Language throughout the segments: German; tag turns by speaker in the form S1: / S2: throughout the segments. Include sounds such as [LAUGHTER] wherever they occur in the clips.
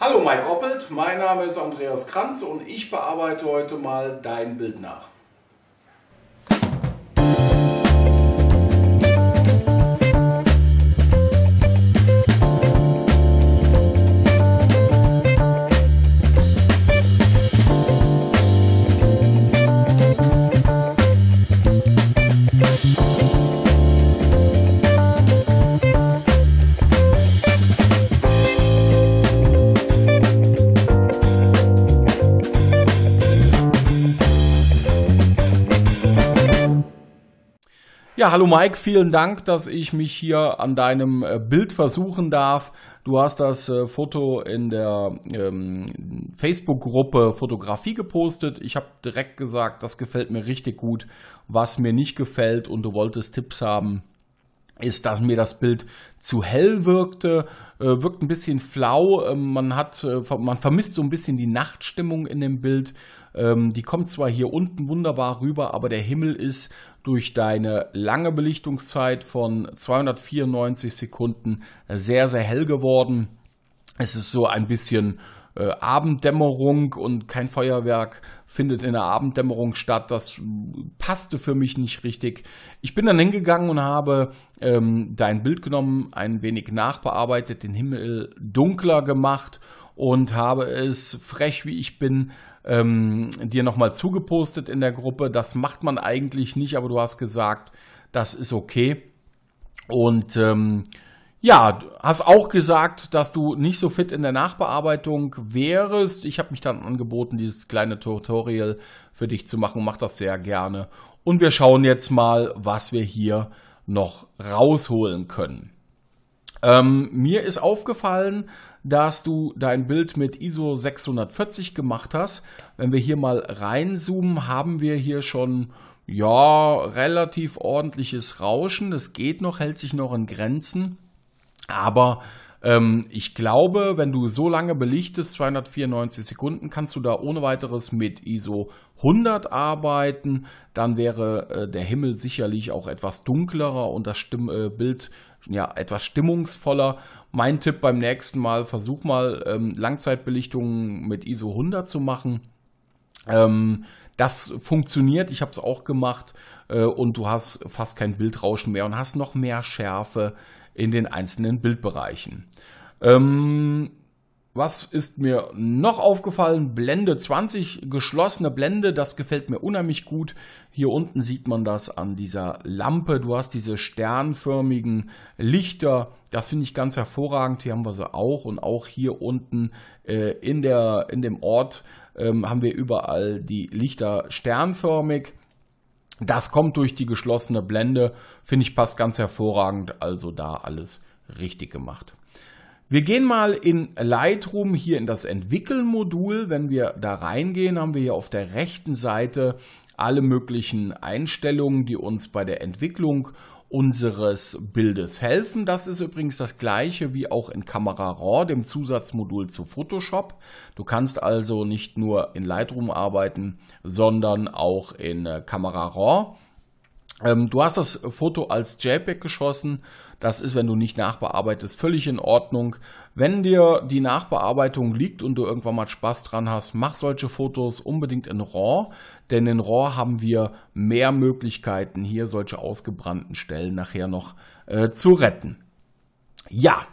S1: Hallo Mike Oppelt, mein Name ist Andreas Kranz und ich bearbeite heute mal dein Bild nach. Ja, hallo Mike, vielen Dank, dass ich mich hier an deinem äh, Bild versuchen darf. Du hast das äh, Foto in der ähm, Facebook-Gruppe Fotografie gepostet. Ich habe direkt gesagt, das gefällt mir richtig gut, was mir nicht gefällt und du wolltest Tipps haben, ist, dass mir das Bild zu hell wirkte, äh, wirkt ein bisschen flau. Äh, man hat, äh, man vermisst so ein bisschen die Nachtstimmung in dem Bild. Ähm, die kommt zwar hier unten wunderbar rüber, aber der Himmel ist durch deine lange Belichtungszeit von 294 Sekunden sehr, sehr hell geworden. Es ist so ein bisschen äh, Abenddämmerung und kein Feuerwerk findet in der Abenddämmerung statt. Das äh, passte für mich nicht richtig. Ich bin dann hingegangen und habe ähm, dein Bild genommen, ein wenig nachbearbeitet, den Himmel dunkler gemacht und habe es frech wie ich bin ähm, dir nochmal zugepostet in der Gruppe. Das macht man eigentlich nicht, aber du hast gesagt, das ist okay. Und ähm, ja, hast auch gesagt, dass du nicht so fit in der Nachbearbeitung wärst. Ich habe mich dann angeboten, dieses kleine Tutorial für dich zu machen. Mach das sehr gerne. Und wir schauen jetzt mal, was wir hier noch rausholen können. Ähm, mir ist aufgefallen, dass du dein Bild mit ISO 640 gemacht hast. Wenn wir hier mal reinzoomen, haben wir hier schon ja relativ ordentliches Rauschen. Das geht noch, hält sich noch in Grenzen. Aber ähm, ich glaube, wenn du so lange belichtest, 294 Sekunden, kannst du da ohne weiteres mit ISO 100 arbeiten. Dann wäre äh, der Himmel sicherlich auch etwas dunklerer und das Stimm äh, Bild ja, etwas stimmungsvoller. Mein Tipp beim nächsten Mal, versuch mal ähm, Langzeitbelichtungen mit ISO 100 zu machen. Ähm, das funktioniert, ich habe es auch gemacht äh, und du hast fast kein Bildrauschen mehr und hast noch mehr Schärfe in den einzelnen Bildbereichen. Ähm, was ist mir noch aufgefallen? Blende 20, geschlossene Blende, das gefällt mir unheimlich gut. Hier unten sieht man das an dieser Lampe. Du hast diese sternförmigen Lichter. Das finde ich ganz hervorragend. Hier haben wir sie auch und auch hier unten äh, in, der, in dem Ort ähm, haben wir überall die Lichter sternförmig. Das kommt durch die geschlossene Blende, finde ich passt ganz hervorragend, also da alles richtig gemacht. Wir gehen mal in Lightroom hier in das Entwickeln-Modul. Wenn wir da reingehen, haben wir hier auf der rechten Seite alle möglichen Einstellungen, die uns bei der Entwicklung unseres Bildes helfen. Das ist übrigens das gleiche wie auch in Kamera Raw, dem Zusatzmodul zu Photoshop. Du kannst also nicht nur in Lightroom arbeiten, sondern auch in äh, Kamera Raw. Ähm, du hast das Foto als JPEG geschossen. Das ist, wenn du nicht nachbearbeitest, völlig in Ordnung. Wenn dir die Nachbearbeitung liegt und du irgendwann mal Spaß dran hast, mach solche Fotos unbedingt in RAW, denn in RAW haben wir mehr Möglichkeiten, hier solche ausgebrannten Stellen nachher noch äh, zu retten. Ja,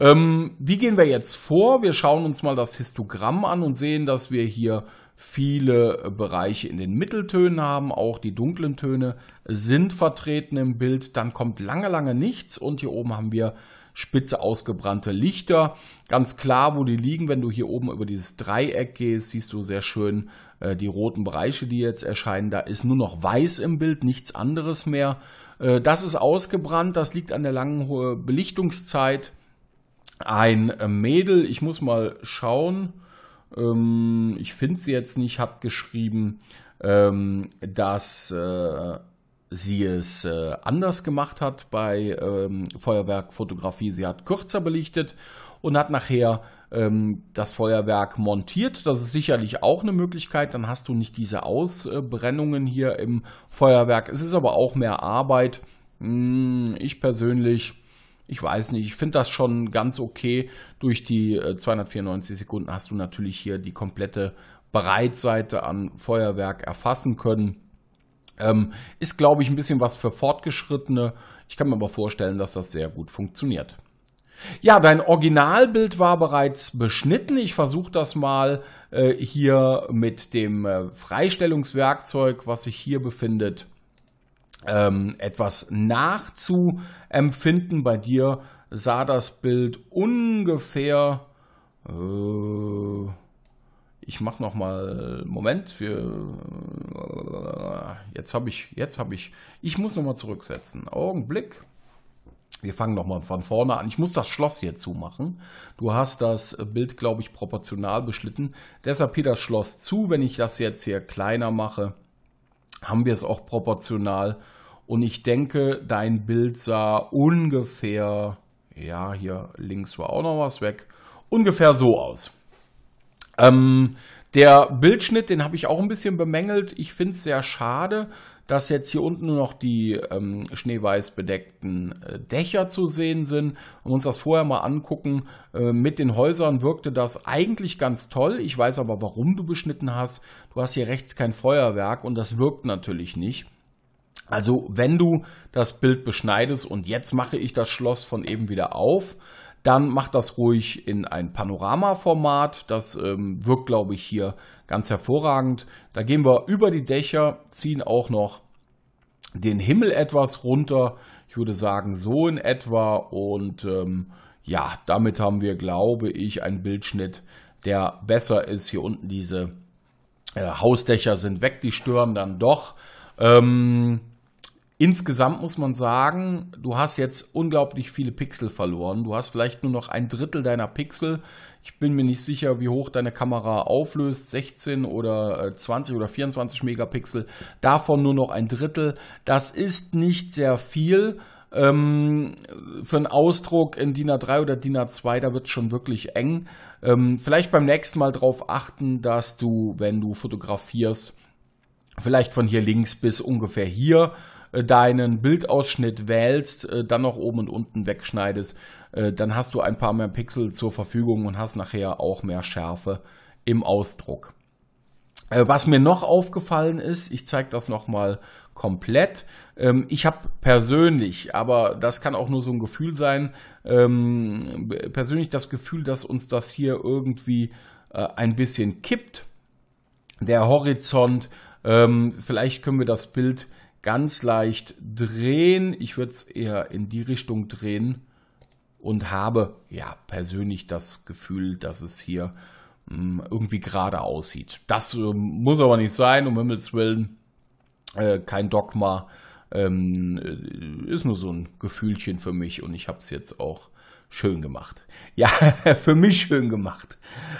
S1: ähm, wie gehen wir jetzt vor? Wir schauen uns mal das Histogramm an und sehen, dass wir hier viele äh, Bereiche in den Mitteltönen haben. Auch die dunklen Töne sind vertreten im Bild. Dann kommt lange, lange nichts und hier oben haben wir spitze ausgebrannte Lichter. Ganz klar, wo die liegen. Wenn du hier oben über dieses Dreieck gehst, siehst du sehr schön äh, die roten Bereiche, die jetzt erscheinen. Da ist nur noch weiß im Bild, nichts anderes mehr. Äh, das ist ausgebrannt. Das liegt an der langen Belichtungszeit. Ein äh, Mädel, ich muss mal schauen ähm, ich finde sie jetzt nicht, habe geschrieben, ähm, dass äh, sie es äh, anders gemacht hat bei ähm, Feuerwerkfotografie. Sie hat kürzer belichtet und hat nachher ähm, das Feuerwerk montiert. Das ist sicherlich auch eine Möglichkeit. Dann hast du nicht diese Ausbrennungen hier im Feuerwerk. Es ist aber auch mehr Arbeit. Hm, ich persönlich ich weiß nicht, ich finde das schon ganz okay. Durch die 294 äh, Sekunden hast du natürlich hier die komplette Breitseite an Feuerwerk erfassen können. Ähm, ist, glaube ich, ein bisschen was für Fortgeschrittene. Ich kann mir aber vorstellen, dass das sehr gut funktioniert. Ja, dein Originalbild war bereits beschnitten. Ich versuche das mal äh, hier mit dem äh, Freistellungswerkzeug, was sich hier befindet, ähm, etwas nachzuempfinden. Bei dir sah das Bild ungefähr. Äh, ich mache noch mal Moment. Wir, äh, jetzt habe ich, jetzt habe ich, ich muss noch mal zurücksetzen. Augenblick. Wir fangen nochmal von vorne an. Ich muss das Schloss hier zumachen. Du hast das Bild, glaube ich, proportional beschlitten. Deshalb hier das Schloss zu. Wenn ich das jetzt hier kleiner mache, haben wir es auch proportional. Und ich denke, dein Bild sah ungefähr, ja, hier links war auch noch was weg, ungefähr so aus. Ähm, der Bildschnitt, den habe ich auch ein bisschen bemängelt. Ich finde es sehr schade, dass jetzt hier unten nur noch die ähm, schneeweiß bedeckten äh, Dächer zu sehen sind. Und uns das vorher mal angucken, äh, mit den Häusern wirkte das eigentlich ganz toll. Ich weiß aber, warum du beschnitten hast. Du hast hier rechts kein Feuerwerk und das wirkt natürlich nicht. Also wenn du das Bild beschneidest und jetzt mache ich das Schloss von eben wieder auf, dann macht das ruhig in ein Panoramaformat. Das ähm, wirkt, glaube ich, hier ganz hervorragend. Da gehen wir über die Dächer, ziehen auch noch den Himmel etwas runter. Ich würde sagen, so in etwa. Und ähm, ja, damit haben wir, glaube ich, einen Bildschnitt, der besser ist. Hier unten diese äh, Hausdächer sind weg, die stören dann doch. Ähm, Insgesamt muss man sagen, du hast jetzt unglaublich viele Pixel verloren. Du hast vielleicht nur noch ein Drittel deiner Pixel. Ich bin mir nicht sicher, wie hoch deine Kamera auflöst, 16 oder 20 äh, oder 24 Megapixel. Davon nur noch ein Drittel. Das ist nicht sehr viel. Ähm, für einen Ausdruck in DIN A3 oder DIN A2, da wird es schon wirklich eng. Ähm, vielleicht beim nächsten Mal darauf achten, dass du, wenn du fotografierst, vielleicht von hier links bis ungefähr hier äh, deinen Bildausschnitt wählst, äh, dann noch oben und unten wegschneidest, äh, dann hast du ein paar mehr Pixel zur Verfügung und hast nachher auch mehr Schärfe im Ausdruck. Was mir noch aufgefallen ist, ich zeige das nochmal komplett. Ähm, ich habe persönlich, aber das kann auch nur so ein Gefühl sein, ähm, persönlich das Gefühl, dass uns das hier irgendwie ein bisschen kippt. Der Horizont, ähm, vielleicht können wir das Bild ganz leicht drehen. Ich würde es eher in die Richtung drehen und habe ja persönlich das Gefühl, dass es hier mh, hm, irgendwie gerade aussieht. Das äh, muss aber nicht sein, um Himmels Willen. Äh, kein Dogma. Ähm, äh, ist nur so ein Gefühlchen für mich und ich habe es jetzt auch schön gemacht. Ja, [LAUGHS] für mich schön gemacht.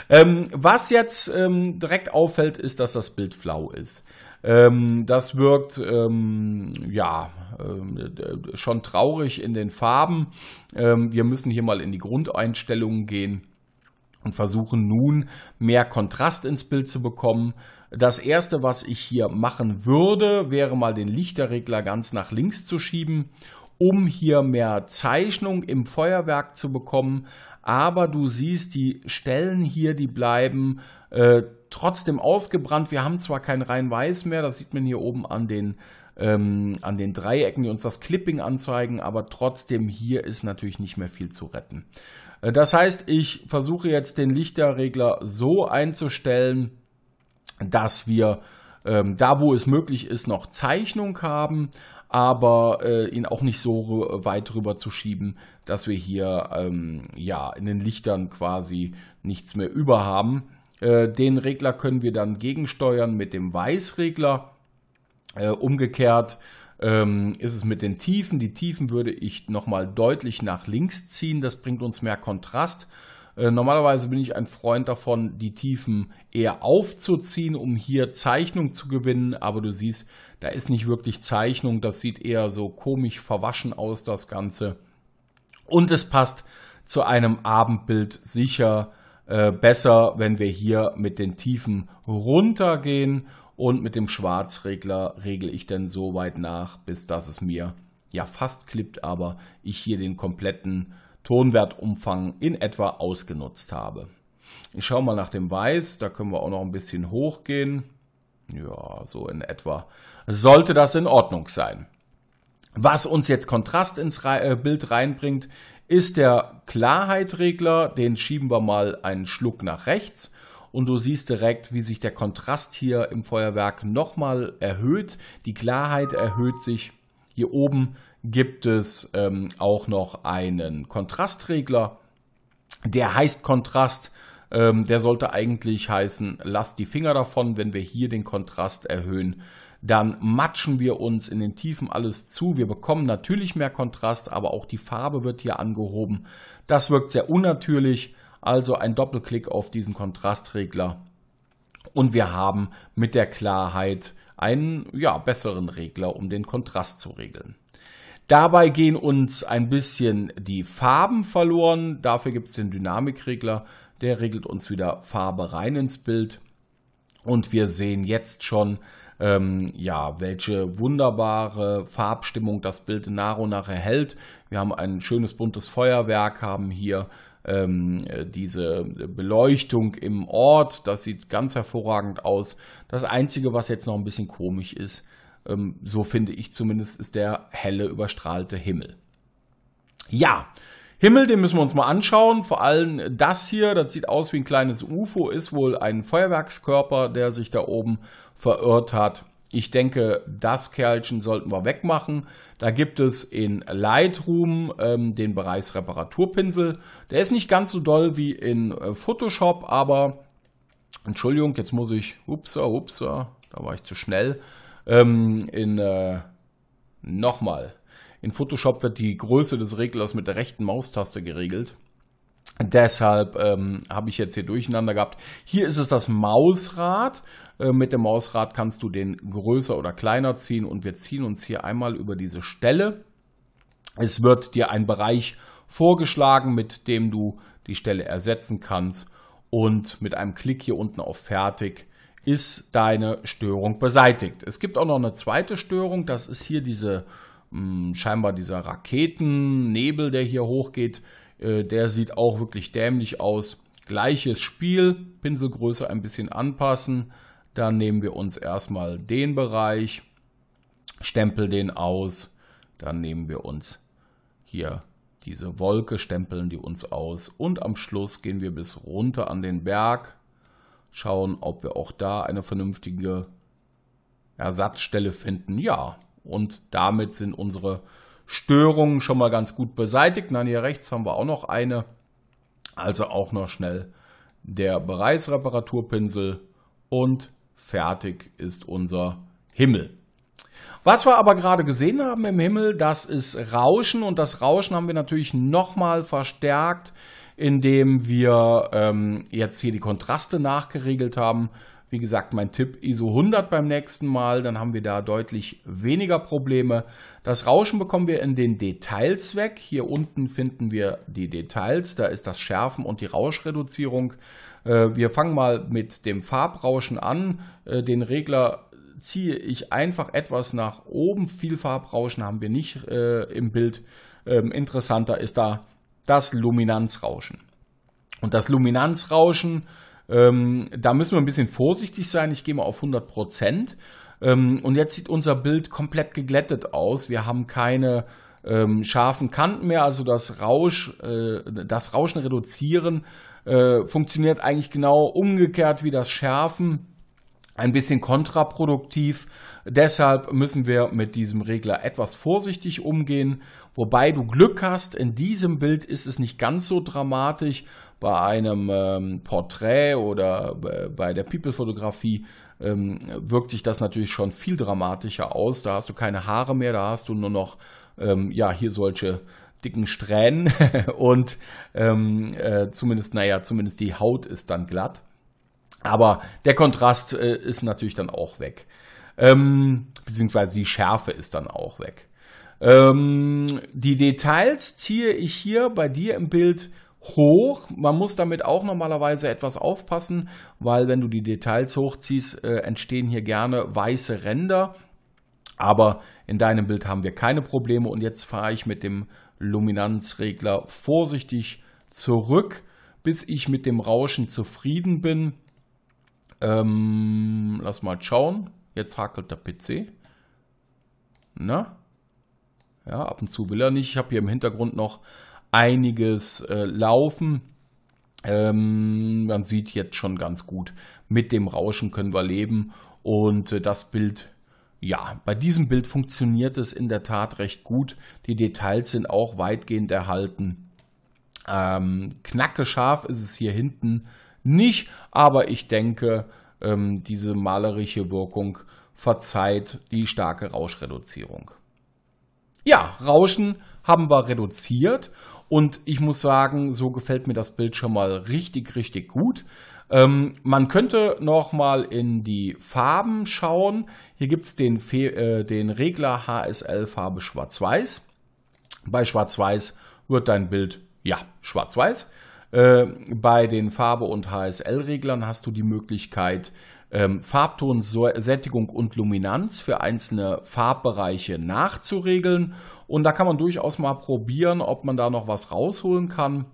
S1: Ähm, was jetzt ähm, direkt auffällt, ist, dass das Bild flau ist. Ähm, das wirkt ähm, ja äh, schon traurig in den Farben. Ähm, wir müssen hier mal in die Grundeinstellungen gehen und versuchen nun mehr Kontrast ins Bild zu bekommen. Das erste, was ich hier machen würde, wäre mal den Lichterregler ganz nach links zu schieben um hier mehr Zeichnung im Feuerwerk zu bekommen. Aber du siehst, die Stellen hier, die bleiben äh, trotzdem ausgebrannt. Wir haben zwar kein rein weiß mehr, das sieht man hier oben an den, ähm, an den Dreiecken, die uns das Clipping anzeigen, aber trotzdem hier ist natürlich nicht mehr viel zu retten. Äh, das heißt, ich versuche jetzt den Lichterregler so einzustellen, dass wir ähm, da, wo es möglich ist, noch Zeichnung haben, aber äh, ihn auch nicht so weit rüber zu schieben, dass wir hier ähm, ja in den Lichtern quasi nichts mehr über haben. Äh, den Regler können wir dann gegensteuern mit dem Weißregler. Äh, umgekehrt ähm, ist es mit den Tiefen. Die Tiefen würde ich nochmal deutlich nach links ziehen. Das bringt uns mehr Kontrast. Äh, normalerweise bin ich ein Freund davon, die Tiefen eher aufzuziehen, um hier Zeichnung zu gewinnen, aber du siehst, da ist nicht wirklich Zeichnung, das sieht eher so komisch verwaschen aus, das Ganze. Und es passt zu einem Abendbild sicher äh, besser, wenn wir hier mit den Tiefen runtergehen und mit dem Schwarzregler regle ich dann so weit nach, bis das es mir ja fast klippt, aber ich hier den kompletten Tonwertumfang in etwa ausgenutzt habe. Ich schaue mal nach dem Weiß, da können wir auch noch ein bisschen hochgehen. Ja, so in etwa. Also sollte das in Ordnung sein. Was uns jetzt Kontrast ins äh, Bild reinbringt, ist der Klarheitregler. Den schieben wir mal einen Schluck nach rechts. Und du siehst direkt, wie sich der Kontrast hier im Feuerwerk nochmal erhöht. Die Klarheit erhöht sich hier oben gibt es ähm, auch noch einen Kontrastregler. Der heißt Kontrast. Ähm, der sollte eigentlich heißen, lasst die Finger davon. Wenn wir hier den Kontrast erhöhen, dann matschen wir uns in den Tiefen alles zu. Wir bekommen natürlich mehr Kontrast, aber auch die Farbe wird hier angehoben. Das wirkt sehr unnatürlich. Also ein Doppelklick auf diesen Kontrastregler und wir haben mit der Klarheit einen ja, besseren Regler, um den Kontrast zu regeln. Dabei gehen uns ein bisschen die Farben verloren. Dafür gibt es den Dynamikregler. Der regelt uns wieder Farbe rein ins Bild. Und wir sehen jetzt schon, ähm, ja, welche wunderbare Farbstimmung das Bild nach und nach erhält. Wir haben ein schönes buntes Feuerwerk, haben hier ähm, diese Beleuchtung im Ort. Das sieht ganz hervorragend aus. Das Einzige, was jetzt noch ein bisschen komisch ist, ähm, so finde ich zumindest, ist der helle, überstrahlte Himmel. Ja, Himmel, den müssen wir uns mal anschauen. Vor allem das hier, das sieht aus wie ein kleines UFO, ist wohl ein Feuerwerkskörper, der sich da oben verirrt hat. Ich denke, das Kerlchen sollten wir wegmachen. Da gibt es in Lightroom ähm, den Bereich Reparaturpinsel. Der ist nicht ganz so doll wie in äh, Photoshop, aber Entschuldigung, jetzt muss ich, upsa, upsa, da war ich zu schnell. Ähm, in, äh, nochmal, in Photoshop wird die Größe des Reglers mit der rechten Maustaste geregelt. Deshalb ähm, habe ich jetzt hier durcheinander gehabt. Hier ist es das Mausrad. Äh, mit dem Mausrad kannst du den größer oder kleiner ziehen und wir ziehen uns hier einmal über diese Stelle. Es wird dir ein Bereich vorgeschlagen, mit dem du die Stelle ersetzen kannst und mit einem Klick hier unten auf Fertig ist deine Störung beseitigt. Es gibt auch noch eine zweite Störung, das ist hier diese hm, scheinbar dieser Raketennebel, der hier hochgeht, äh, der sieht auch wirklich dämlich aus. Gleiches Spiel, Pinselgröße ein bisschen anpassen, dann nehmen wir uns erstmal den Bereich, stempeln den aus. Dann nehmen wir uns hier diese Wolke, stempeln die uns aus. Und am Schluss gehen wir bis runter an den Berg, schauen, ob wir auch da eine vernünftige Ersatzstelle finden. Ja, und damit sind unsere Störungen schon mal ganz gut beseitigt. Dann hier rechts haben wir auch noch eine. Also auch noch schnell der Bereichsreparaturpinsel und fertig ist unser Himmel. Was wir aber gerade gesehen haben im Himmel, das ist Rauschen und das Rauschen haben wir natürlich nochmal verstärkt, indem wir ähm, jetzt hier die Kontraste nachgeregelt haben. Wie gesagt, mein Tipp ISO 100 beim nächsten Mal, dann haben wir da deutlich weniger Probleme. Das Rauschen bekommen wir in den Details weg. Hier unten finden wir die Details, da ist das Schärfen und die Rauschreduzierung. Äh, wir fangen mal mit dem Farbrauschen an. Äh, den Regler ziehe ich einfach etwas nach oben. Viel Farbrauschen haben wir nicht äh, im Bild. Ähm, interessanter ist da das Luminanzrauschen. Und das Luminanzrauschen ähm, da müssen wir ein bisschen vorsichtig sein. Ich gehe mal auf 100 Prozent. Ähm, und jetzt sieht unser Bild komplett geglättet aus. Wir haben keine ähm, scharfen Kanten mehr. Also das, Rausch, äh, das Rauschen reduzieren äh, funktioniert eigentlich genau umgekehrt wie das Schärfen ein bisschen kontraproduktiv. Deshalb müssen wir mit diesem Regler etwas vorsichtig umgehen. Wobei du Glück hast, in diesem Bild ist es nicht ganz so dramatisch. Bei einem ähm, Porträt oder bei der People-Fotografie ähm, wirkt sich das natürlich schon viel dramatischer aus. Da hast du keine Haare mehr, da hast du nur noch ähm, ja, hier solche dicken Strähnen [LAUGHS] und ähm, äh, zumindest, naja, zumindest die Haut ist dann glatt. Aber der Kontrast äh, ist natürlich dann auch weg. Ähm, beziehungsweise die Schärfe ist dann auch weg. Ähm, die Details ziehe ich hier bei dir im Bild hoch. Man muss damit auch normalerweise etwas aufpassen, weil wenn du die Details hochziehst, äh, entstehen hier gerne weiße Ränder. Aber in deinem Bild haben wir keine Probleme und jetzt fahre ich mit dem Luminanzregler vorsichtig zurück, bis ich mit dem Rauschen zufrieden bin. Ähm, lass mal schauen. Jetzt hakelt der PC. Na? Ja, ab und zu will er nicht. Ich habe hier im Hintergrund noch einiges äh, laufen. Ähm, man sieht jetzt schon ganz gut, mit dem Rauschen können wir leben. Und äh, das Bild, ja, bei diesem Bild funktioniert es in der Tat recht gut. Die Details sind auch weitgehend erhalten. Ähm, knacke scharf ist es hier hinten nicht, aber ich denke, ähm, diese malerische Wirkung verzeiht die starke Rauschreduzierung. Ja, Rauschen haben wir reduziert und ich muss sagen, so gefällt mir das Bild schon mal richtig, richtig gut. Ähm, man könnte nochmal in die Farben schauen. Hier gibt es den, äh, den Regler HSL Farbe Schwarz-Weiß. Bei Schwarz-Weiß wird dein Bild, ja, schwarz-weiß. Äh, bei den Farbe- und HSL-Reglern hast du die Möglichkeit, ähm, Farbtonsättigung und Luminanz für einzelne Farbbereiche nachzuregeln. Und da kann man durchaus mal probieren, ob man da noch was rausholen kann.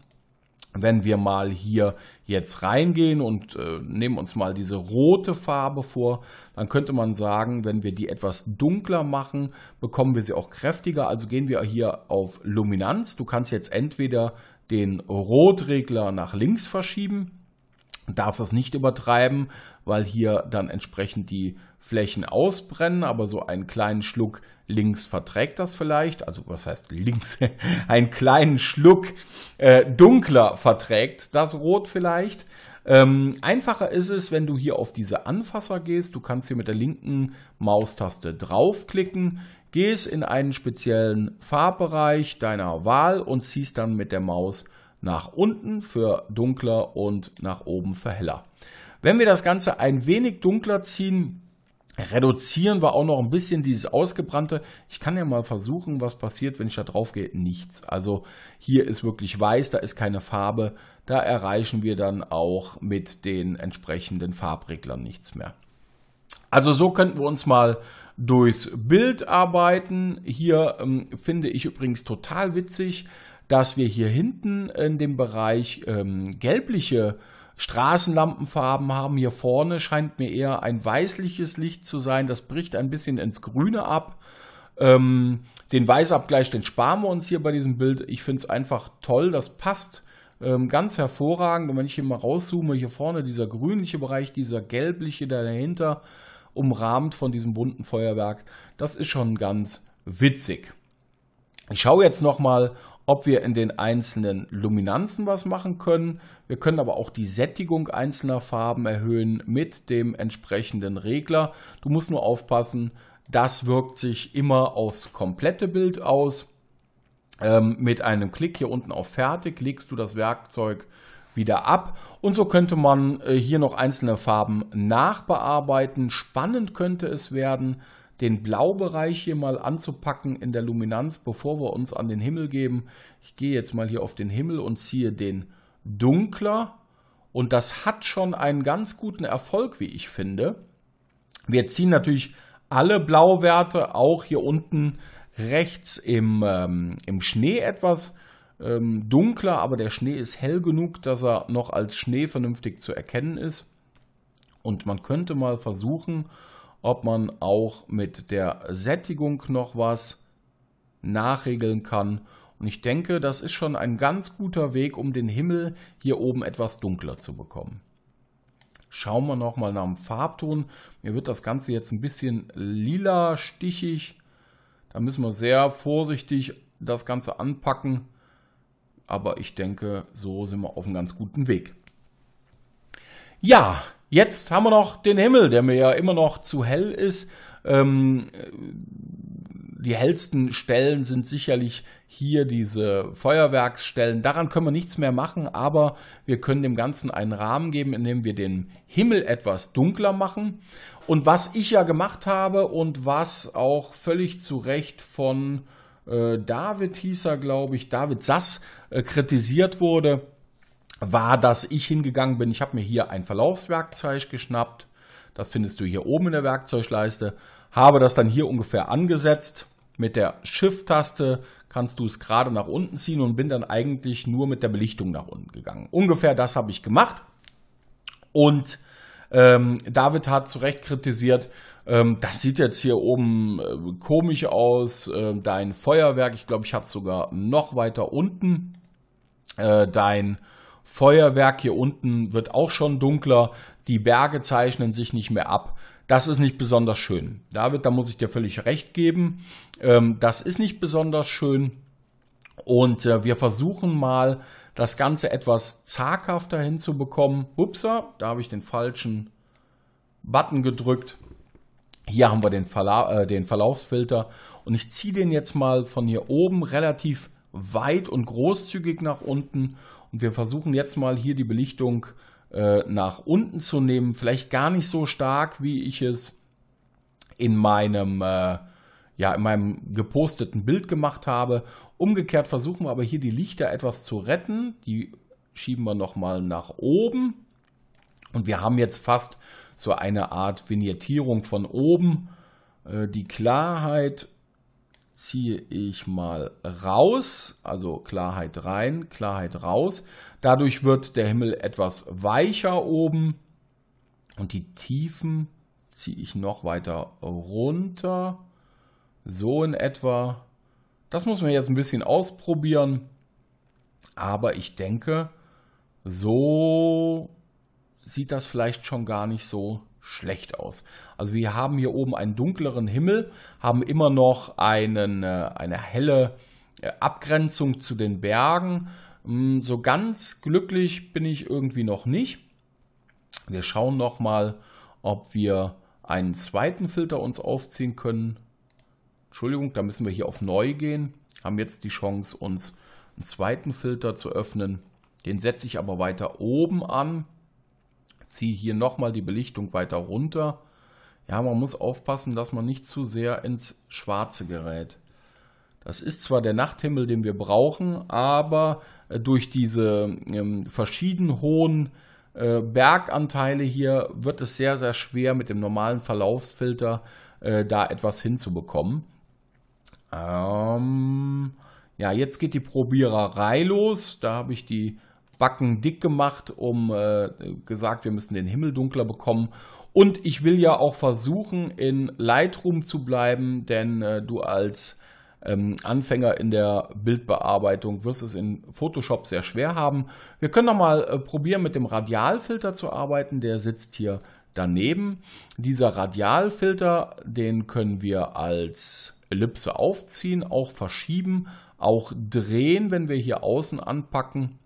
S1: Wenn wir mal hier jetzt reingehen und äh, nehmen uns mal diese rote Farbe vor, dann könnte man sagen, wenn wir die etwas dunkler machen, bekommen wir sie auch kräftiger. Also gehen wir hier auf Luminanz. Du kannst jetzt entweder den Rotregler nach links verschieben. Darfst das nicht übertreiben, weil hier dann entsprechend die Flächen ausbrennen, aber so einen kleinen Schluck links verträgt das vielleicht, also was heißt links, [LAUGHS] einen kleinen Schluck äh, dunkler verträgt das Rot vielleicht. Ähm, einfacher ist es, wenn du hier auf diese Anfasser gehst. Du kannst hier mit der linken Maustaste draufklicken gehst in einen speziellen Farbbereich deiner Wahl und ziehst dann mit der Maus nach unten für dunkler und nach oben für heller. Wenn wir das Ganze ein wenig dunkler ziehen, reduzieren wir auch noch ein bisschen dieses Ausgebrannte. Ich kann ja mal versuchen, was passiert, wenn ich da drauf gehe. Nichts. Also hier ist wirklich weiß, da ist keine Farbe. Da erreichen wir dann auch mit den entsprechenden Farbreglern nichts mehr. Also so könnten wir uns mal durchs Bild arbeiten. Hier ähm, finde ich übrigens total witzig, dass wir hier hinten in dem Bereich ähm, gelbliche Straßenlampenfarben haben. Hier vorne scheint mir eher ein weißliches Licht zu sein. Das bricht ein bisschen ins Grüne ab. Ähm, den Weißabgleich, den sparen wir uns hier bei diesem Bild. Ich finde es einfach toll, das passt ähm, ganz hervorragend. Und wenn ich hier mal rauszoome, hier vorne dieser grünliche Bereich, dieser gelbliche dahinter, umrahmt von diesem bunten Feuerwerk. Das ist schon ganz witzig. Ich schaue jetzt nochmal, ob wir in den einzelnen Luminanzen was machen können. Wir können aber auch die Sättigung einzelner Farben erhöhen mit dem entsprechenden Regler. Du musst nur aufpassen, das wirkt sich immer aufs komplette Bild aus. Ähm, mit einem Klick hier unten auf Fertig legst du das Werkzeug wieder ab. Und so könnte man äh, hier noch einzelne Farben nachbearbeiten. Spannend könnte es werden, den Blaubereich hier mal anzupacken in der Luminanz, bevor wir uns an den Himmel geben. Ich gehe jetzt mal hier auf den Himmel und ziehe den dunkler. Und das hat schon einen ganz guten Erfolg, wie ich finde. Wir ziehen natürlich alle Blauwerte auch hier unten rechts im, ähm, im Schnee etwas ähm, dunkler, aber der Schnee ist hell genug, dass er noch als Schnee vernünftig zu erkennen ist. Und man könnte mal versuchen, ob man auch mit der Sättigung noch was nachregeln kann. Und ich denke, das ist schon ein ganz guter Weg, um den Himmel hier oben etwas dunkler zu bekommen. Schauen wir nochmal nach dem Farbton. Mir wird das Ganze jetzt ein bisschen lila stichig. Da müssen wir sehr vorsichtig das Ganze anpacken aber ich denke, so sind wir auf einem ganz guten Weg. Ja, jetzt haben wir noch den Himmel, der mir ja immer noch zu hell ist. Ähm, die hellsten Stellen sind sicherlich hier diese Feuerwerksstellen. Daran können wir nichts mehr machen, aber wir können dem Ganzen einen Rahmen geben, indem wir den Himmel etwas dunkler machen. Und was ich ja gemacht habe und was auch völlig zu Recht von äh, David hieß er, glaube ich, David Sass äh, kritisiert wurde, war, dass ich hingegangen bin. Ich habe mir hier ein Verlaufswerkzeug geschnappt. Das findest du hier oben in der Werkzeugleiste. Habe das dann hier ungefähr angesetzt. Mit der Shift-Taste kannst du es gerade nach unten ziehen und bin dann eigentlich nur mit der Belichtung nach unten gegangen. Ungefähr das habe ich gemacht. Und ähm, David hat zu Recht kritisiert, ähm, das sieht jetzt hier oben äh, komisch aus. Äh, dein Feuerwerk, ich glaube, ich hatte es sogar noch weiter unten. Äh, dein Feuerwerk hier unten wird auch schon dunkler. Die Berge zeichnen sich nicht mehr ab. Das ist nicht besonders schön. David, da muss ich dir völlig recht geben. Ähm, das ist nicht besonders schön. Und äh, wir versuchen mal, das Ganze etwas zaghafter hinzubekommen. Upsa, da habe ich den falschen Button gedrückt. Hier haben wir den, Verla äh, den Verlaufsfilter und ich ziehe den jetzt mal von hier oben relativ weit und großzügig nach unten und wir versuchen jetzt mal hier die Belichtung äh, nach unten zu nehmen. Vielleicht gar nicht so stark, wie ich es in meinem äh, ja in meinem geposteten Bild gemacht habe. Umgekehrt versuchen wir aber hier die Lichter etwas zu retten. Die schieben wir nochmal nach oben. Und wir haben jetzt fast so eine Art Vignettierung von oben. Äh, die Klarheit ziehe ich mal raus, also Klarheit rein, Klarheit raus. Dadurch wird der Himmel etwas weicher oben und die Tiefen ziehe ich noch weiter runter. So in etwa. Das muss man jetzt ein bisschen ausprobieren. Aber ich denke, so sieht das vielleicht schon gar nicht so schlecht aus. Also wir haben hier oben einen dunkleren Himmel, haben immer noch einen, äh, eine helle äh, Abgrenzung zu den Bergen. Hm, so ganz glücklich bin ich irgendwie noch nicht. Wir schauen nochmal, ob wir einen zweiten Filter uns aufziehen können. Entschuldigung, da müssen wir hier auf Neu gehen, haben jetzt die Chance, uns einen zweiten Filter zu öffnen. Den setze ich aber weiter oben an, ziehe hier nochmal die Belichtung weiter runter. Ja, man muss aufpassen, dass man nicht zu sehr ins Schwarze gerät. Das ist zwar der Nachthimmel, den wir brauchen, aber äh, durch diese ähm, verschieden hohen äh, Berganteile hier wird es sehr, sehr schwer mit dem normalen Verlaufsfilter äh, da etwas hinzubekommen. Ähm, ja, jetzt geht die Probiererei los. Da habe ich die Backen dick gemacht, um äh, gesagt, wir müssen den Himmel dunkler bekommen. Und ich will ja auch versuchen, in Lightroom zu bleiben, denn äh, du als ähm, Anfänger in der Bildbearbeitung wirst es in Photoshop sehr schwer haben. Wir können nochmal äh, probieren, mit dem Radialfilter zu arbeiten. Der sitzt hier daneben. Dieser Radialfilter, den können wir als Ellipse aufziehen, auch verschieben, auch drehen, wenn wir hier außen anpacken.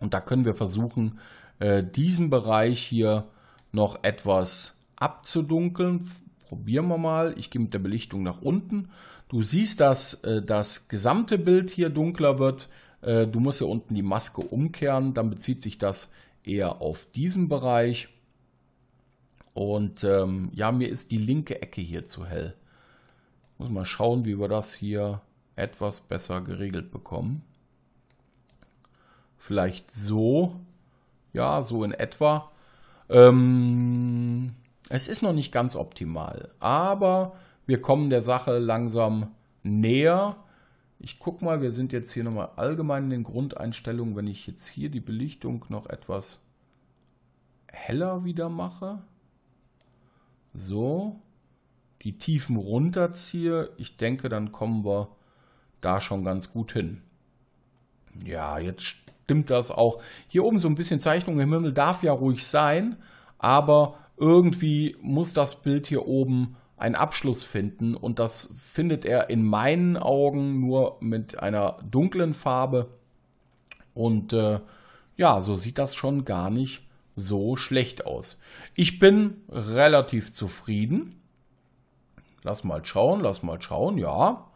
S1: Und da können wir versuchen, äh, diesen Bereich hier noch etwas abzudunkeln. Probieren wir mal. Ich gehe mit der Belichtung nach unten. Du siehst, dass äh, das gesamte Bild hier dunkler wird. Äh, du musst hier unten die Maske umkehren. Dann bezieht sich das eher auf diesen Bereich. Und ähm, ja, mir ist die linke Ecke hier zu hell. Muss mal schauen, wie wir das hier etwas besser geregelt bekommen. Vielleicht so. Ja, so in etwa. Ähm, es ist noch nicht ganz optimal, aber wir kommen der Sache langsam näher. Ich gucke mal, wir sind jetzt hier nochmal allgemein in den Grundeinstellungen, wenn ich jetzt hier die Belichtung noch etwas heller wieder mache. So, die Tiefen runterziehe, ich denke, dann kommen wir da schon ganz gut hin. Ja, jetzt stimmt das auch. Hier oben so ein bisschen Zeichnung im Himmel darf ja ruhig sein, aber irgendwie muss das Bild hier oben einen Abschluss finden und das findet er in meinen Augen nur mit einer dunklen Farbe und äh, ja, so sieht das schon gar nicht so schlecht aus. Ich bin relativ zufrieden. Lass mal schauen, lass mal schauen, ja.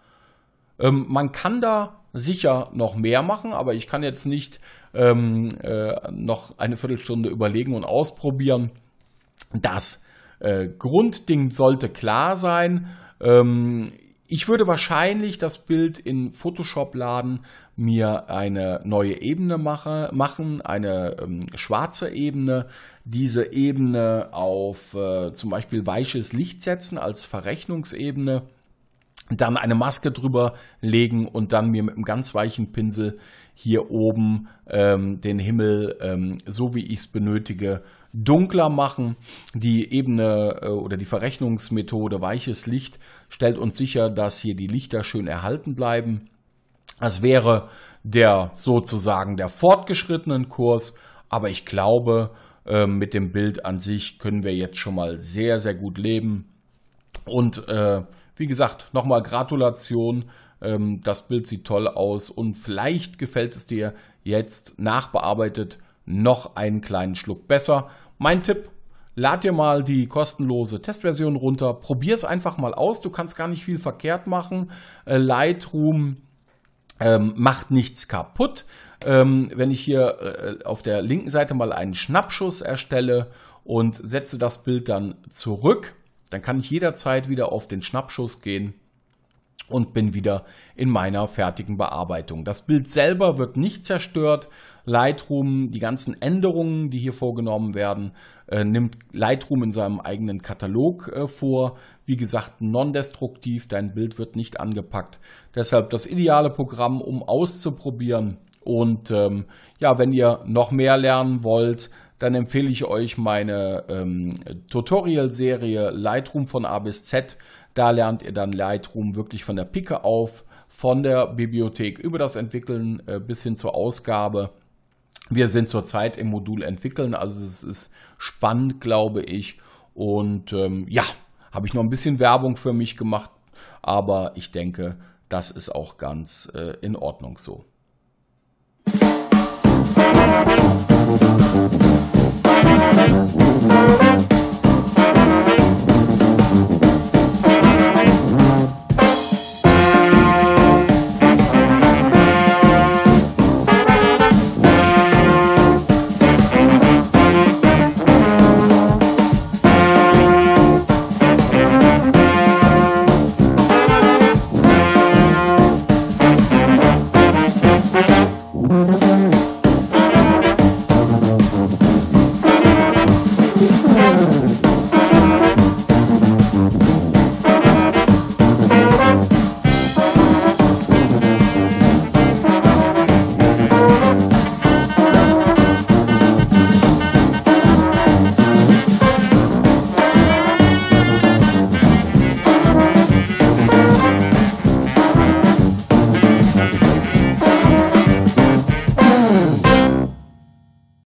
S1: Ähm, man kann da sicher noch mehr machen, aber ich kann jetzt nicht ähm, äh, noch eine Viertelstunde überlegen und ausprobieren. Das äh, Grundding sollte klar sein. Ähm, ich würde wahrscheinlich das Bild in Photoshop laden, mir eine neue Ebene mache, machen, eine ähm, schwarze Ebene, diese Ebene auf äh, zum Beispiel weiches Licht setzen als Verrechnungsebene, dann eine Maske drüber legen und dann mir mit einem ganz weichen Pinsel hier oben ähm, den Himmel, ähm, so wie ich es benötige, dunkler machen. Die Ebene äh, oder die Verrechnungsmethode weiches Licht stellt uns sicher, dass hier die Lichter schön erhalten bleiben. Das wäre der sozusagen der fortgeschrittenen Kurs, aber ich glaube, ähm, mit dem Bild an sich können wir jetzt schon mal sehr, sehr gut leben. Und äh, wie gesagt, nochmal Gratulation. Ähm, das Bild sieht toll aus und vielleicht gefällt es dir jetzt nachbearbeitet noch einen kleinen Schluck besser. Mein Tipp, lad dir mal die kostenlose Testversion runter, probier es einfach mal aus, du kannst gar nicht viel verkehrt machen. Äh, Lightroom ähm, macht nichts kaputt. Ähm, wenn ich hier äh, auf der linken Seite mal einen Schnappschuss erstelle und setze das Bild dann zurück, dann kann ich jederzeit wieder auf den Schnappschuss gehen und bin wieder in meiner fertigen Bearbeitung. Das Bild selber wird nicht zerstört. Lightroom, die ganzen Änderungen, die hier vorgenommen werden, äh, nimmt Lightroom in seinem eigenen Katalog äh, vor. Wie gesagt, non-destruktiv, dein Bild wird nicht angepackt. Deshalb das ideale Programm, um auszuprobieren. Und ähm, ja, wenn ihr noch mehr lernen wollt, dann empfehle ich euch meine ähm, Tutorial-Serie Lightroom von A bis Z. Da lernt ihr dann Lightroom wirklich von der Picke auf, von der Bibliothek über das Entwickeln äh, bis hin zur Ausgabe. Wir sind zurzeit im Modul entwickeln, also es ist spannend, glaube ich. Und ähm, ja, habe ich noch ein bisschen Werbung für mich gemacht, aber ich denke, das ist auch ganz äh, in Ordnung so. Musik